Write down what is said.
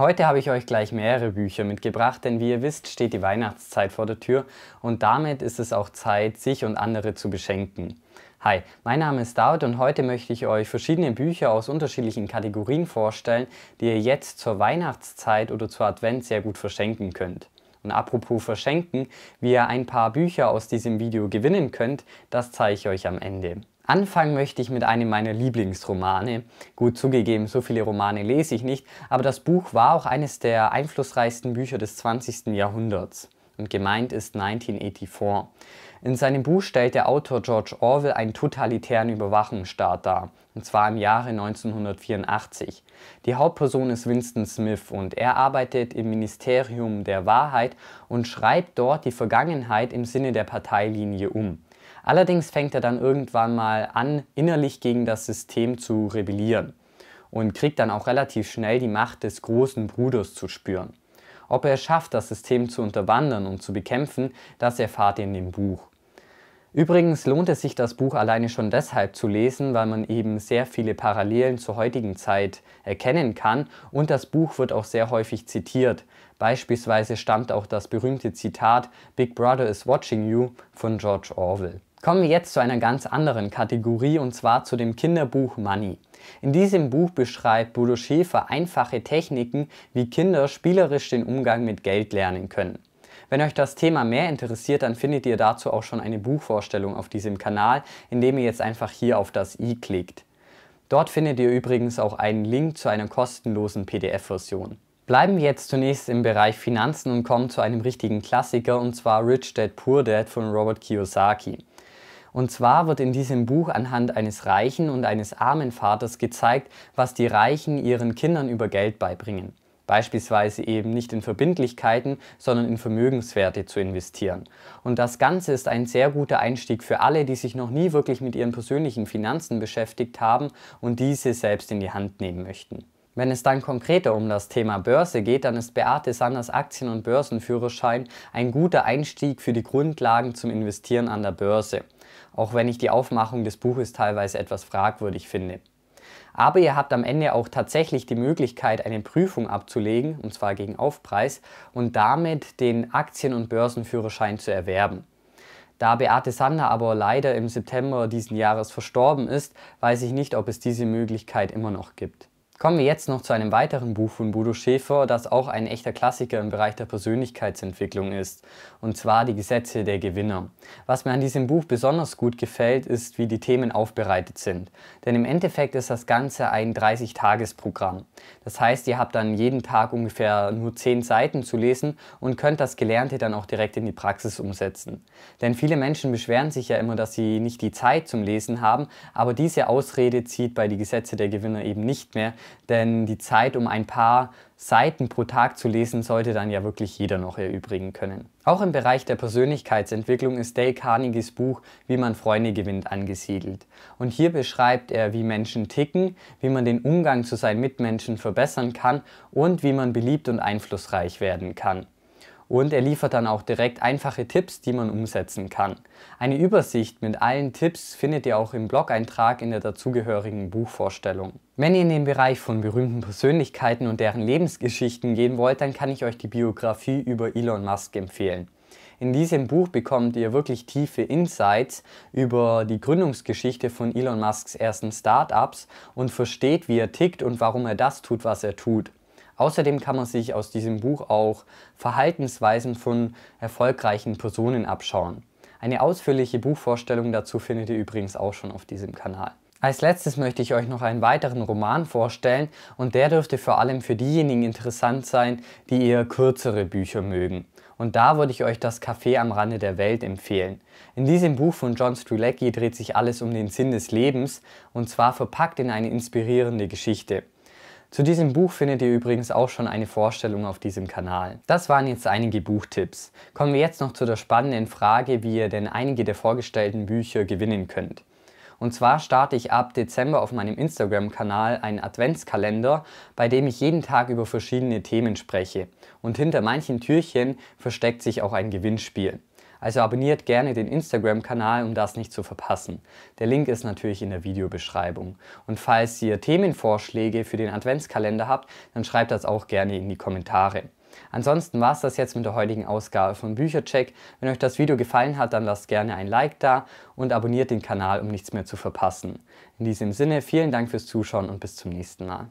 Heute habe ich euch gleich mehrere Bücher mitgebracht, denn wie ihr wisst, steht die Weihnachtszeit vor der Tür und damit ist es auch Zeit, sich und andere zu beschenken. Hi, mein Name ist David und heute möchte ich euch verschiedene Bücher aus unterschiedlichen Kategorien vorstellen, die ihr jetzt zur Weihnachtszeit oder zur Advent sehr gut verschenken könnt. Und apropos verschenken, wie ihr ein paar Bücher aus diesem Video gewinnen könnt, das zeige ich euch am Ende. Anfangen möchte ich mit einem meiner Lieblingsromane. Gut zugegeben, so viele Romane lese ich nicht, aber das Buch war auch eines der einflussreichsten Bücher des 20. Jahrhunderts. Und gemeint ist 1984. In seinem Buch stellt der Autor George Orwell einen totalitären Überwachungsstaat dar, und zwar im Jahre 1984. Die Hauptperson ist Winston Smith und er arbeitet im Ministerium der Wahrheit und schreibt dort die Vergangenheit im Sinne der Parteilinie um. Allerdings fängt er dann irgendwann mal an, innerlich gegen das System zu rebellieren und kriegt dann auch relativ schnell die Macht des großen Bruders zu spüren. Ob er es schafft, das System zu unterwandern und zu bekämpfen, das erfahrt ihr in dem Buch. Übrigens lohnt es sich, das Buch alleine schon deshalb zu lesen, weil man eben sehr viele Parallelen zur heutigen Zeit erkennen kann und das Buch wird auch sehr häufig zitiert. Beispielsweise stammt auch das berühmte Zitat Big Brother is watching you von George Orwell. Kommen wir jetzt zu einer ganz anderen Kategorie und zwar zu dem Kinderbuch Money. In diesem Buch beschreibt Bodo Schäfer einfache Techniken, wie Kinder spielerisch den Umgang mit Geld lernen können. Wenn euch das Thema mehr interessiert, dann findet ihr dazu auch schon eine Buchvorstellung auf diesem Kanal, indem ihr jetzt einfach hier auf das i klickt. Dort findet ihr übrigens auch einen Link zu einer kostenlosen PDF-Version. Bleiben wir jetzt zunächst im Bereich Finanzen und kommen zu einem richtigen Klassiker und zwar Rich Dad Poor Dad von Robert Kiyosaki. Und zwar wird in diesem Buch anhand eines reichen und eines armen Vaters gezeigt, was die Reichen ihren Kindern über Geld beibringen. Beispielsweise eben nicht in Verbindlichkeiten, sondern in Vermögenswerte zu investieren. Und das Ganze ist ein sehr guter Einstieg für alle, die sich noch nie wirklich mit ihren persönlichen Finanzen beschäftigt haben und diese selbst in die Hand nehmen möchten. Wenn es dann konkreter um das Thema Börse geht, dann ist Beate Sanders Aktien- und Börsenführerschein ein guter Einstieg für die Grundlagen zum Investieren an der Börse, auch wenn ich die Aufmachung des Buches teilweise etwas fragwürdig finde. Aber ihr habt am Ende auch tatsächlich die Möglichkeit, eine Prüfung abzulegen, und zwar gegen Aufpreis, und damit den Aktien- und Börsenführerschein zu erwerben. Da Beate Sander aber leider im September diesen Jahres verstorben ist, weiß ich nicht, ob es diese Möglichkeit immer noch gibt. Kommen wir jetzt noch zu einem weiteren Buch von Bodo Schäfer, das auch ein echter Klassiker im Bereich der Persönlichkeitsentwicklung ist, und zwar die Gesetze der Gewinner. Was mir an diesem Buch besonders gut gefällt, ist, wie die Themen aufbereitet sind. Denn im Endeffekt ist das Ganze ein 30-Tages-Programm. Das heißt, ihr habt dann jeden Tag ungefähr nur 10 Seiten zu lesen und könnt das Gelernte dann auch direkt in die Praxis umsetzen. Denn viele Menschen beschweren sich ja immer, dass sie nicht die Zeit zum Lesen haben, aber diese Ausrede zieht bei die Gesetze der Gewinner eben nicht mehr, denn die Zeit, um ein paar Seiten pro Tag zu lesen, sollte dann ja wirklich jeder noch erübrigen können. Auch im Bereich der Persönlichkeitsentwicklung ist Dale Carnegies Buch Wie man Freunde gewinnt angesiedelt. Und hier beschreibt er, wie Menschen ticken, wie man den Umgang zu seinen Mitmenschen verbessern kann und wie man beliebt und einflussreich werden kann und er liefert dann auch direkt einfache Tipps, die man umsetzen kann. Eine Übersicht mit allen Tipps findet ihr auch im Blog-Eintrag in der dazugehörigen Buchvorstellung. Wenn ihr in den Bereich von berühmten Persönlichkeiten und deren Lebensgeschichten gehen wollt, dann kann ich euch die Biografie über Elon Musk empfehlen. In diesem Buch bekommt ihr wirklich tiefe Insights über die Gründungsgeschichte von Elon Musks ersten Startups und versteht, wie er tickt und warum er das tut, was er tut. Außerdem kann man sich aus diesem Buch auch Verhaltensweisen von erfolgreichen Personen abschauen. Eine ausführliche Buchvorstellung dazu findet ihr übrigens auch schon auf diesem Kanal. Als letztes möchte ich euch noch einen weiteren Roman vorstellen und der dürfte vor allem für diejenigen interessant sein, die eher kürzere Bücher mögen. Und da würde ich euch das Café am Rande der Welt empfehlen. In diesem Buch von John Strulecki dreht sich alles um den Sinn des Lebens und zwar verpackt in eine inspirierende Geschichte. Zu diesem Buch findet ihr übrigens auch schon eine Vorstellung auf diesem Kanal. Das waren jetzt einige Buchtipps. Kommen wir jetzt noch zu der spannenden Frage, wie ihr denn einige der vorgestellten Bücher gewinnen könnt. Und zwar starte ich ab Dezember auf meinem Instagram-Kanal einen Adventskalender, bei dem ich jeden Tag über verschiedene Themen spreche. Und hinter manchen Türchen versteckt sich auch ein Gewinnspiel. Also abonniert gerne den Instagram-Kanal, um das nicht zu verpassen. Der Link ist natürlich in der Videobeschreibung. Und falls ihr Themenvorschläge für den Adventskalender habt, dann schreibt das auch gerne in die Kommentare. Ansonsten war es das jetzt mit der heutigen Ausgabe von Büchercheck. Wenn euch das Video gefallen hat, dann lasst gerne ein Like da und abonniert den Kanal, um nichts mehr zu verpassen. In diesem Sinne, vielen Dank fürs Zuschauen und bis zum nächsten Mal.